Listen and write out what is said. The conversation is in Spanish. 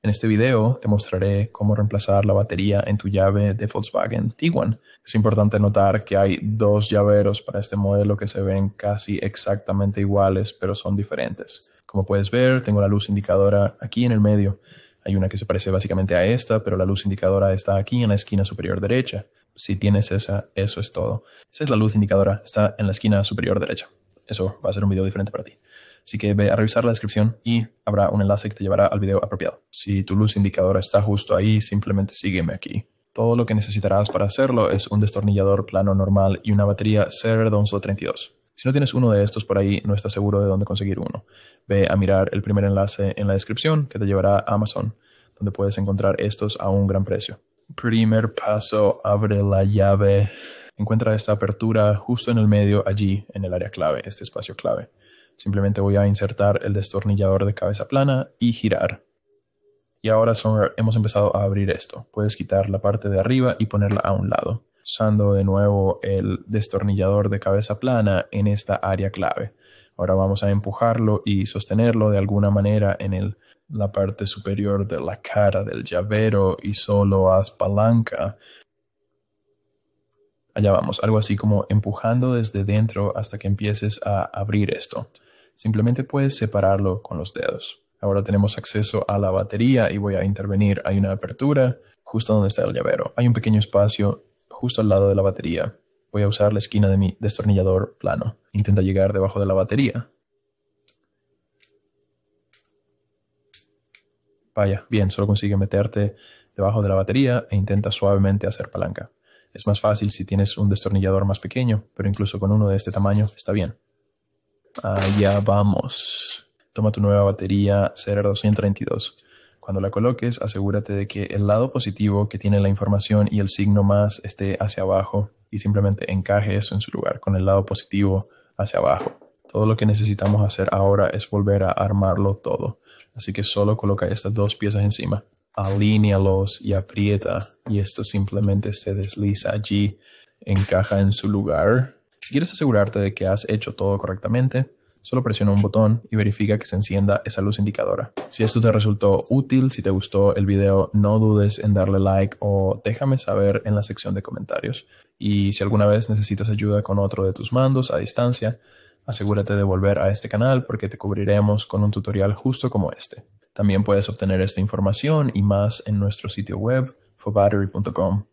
En este video te mostraré cómo reemplazar la batería en tu llave de Volkswagen Tiguan. Es importante notar que hay dos llaveros para este modelo que se ven casi exactamente iguales, pero son diferentes. Como puedes ver, tengo la luz indicadora aquí en el medio. Hay una que se parece básicamente a esta, pero la luz indicadora está aquí en la esquina superior derecha. Si tienes esa, eso es todo. Esa es la luz indicadora, está en la esquina superior derecha. Eso va a ser un video diferente para ti. Así que ve a revisar la descripción y habrá un enlace que te llevará al video apropiado. Si tu luz indicadora está justo ahí, simplemente sígueme aquí. Todo lo que necesitarás para hacerlo es un destornillador plano normal y una batería Server 32. Si no tienes uno de estos por ahí, no estás seguro de dónde conseguir uno. Ve a mirar el primer enlace en la descripción que te llevará a Amazon, donde puedes encontrar estos a un gran precio. Primer paso, abre la llave. Encuentra esta apertura justo en el medio, allí, en el área clave, este espacio clave. Simplemente voy a insertar el destornillador de cabeza plana y girar. Y ahora hemos empezado a abrir esto. Puedes quitar la parte de arriba y ponerla a un lado, usando de nuevo el destornillador de cabeza plana en esta área clave. Ahora vamos a empujarlo y sostenerlo de alguna manera en la parte superior de la cara del llavero y solo haz palanca. Allá vamos, algo así como empujando desde dentro hasta que empieces a abrir esto. Simplemente puedes separarlo con los dedos. Ahora tenemos acceso a la batería y voy a intervenir. Hay una apertura justo donde está el llavero. Hay un pequeño espacio justo al lado de la batería. Voy a usar la esquina de mi destornillador plano. Intenta llegar debajo de la batería. Vaya, bien, solo consigue meterte debajo de la batería e intenta suavemente hacer palanca. Es más fácil si tienes un destornillador más pequeño, pero incluso con uno de este tamaño está bien. Allá ah, vamos. Toma tu nueva batería CR232. Cuando la coloques, asegúrate de que el lado positivo que tiene la información y el signo más esté hacia abajo y simplemente encaje eso en su lugar con el lado positivo hacia abajo. Todo lo que necesitamos hacer ahora es volver a armarlo todo. Así que solo coloca estas dos piezas encima. Alínealos y aprieta y esto simplemente se desliza allí, encaja en su lugar si quieres asegurarte de que has hecho todo correctamente, solo presiona un botón y verifica que se encienda esa luz indicadora. Si esto te resultó útil, si te gustó el video, no dudes en darle like o déjame saber en la sección de comentarios. Y si alguna vez necesitas ayuda con otro de tus mandos a distancia, asegúrate de volver a este canal porque te cubriremos con un tutorial justo como este. También puedes obtener esta información y más en nuestro sitio web fobattery.com.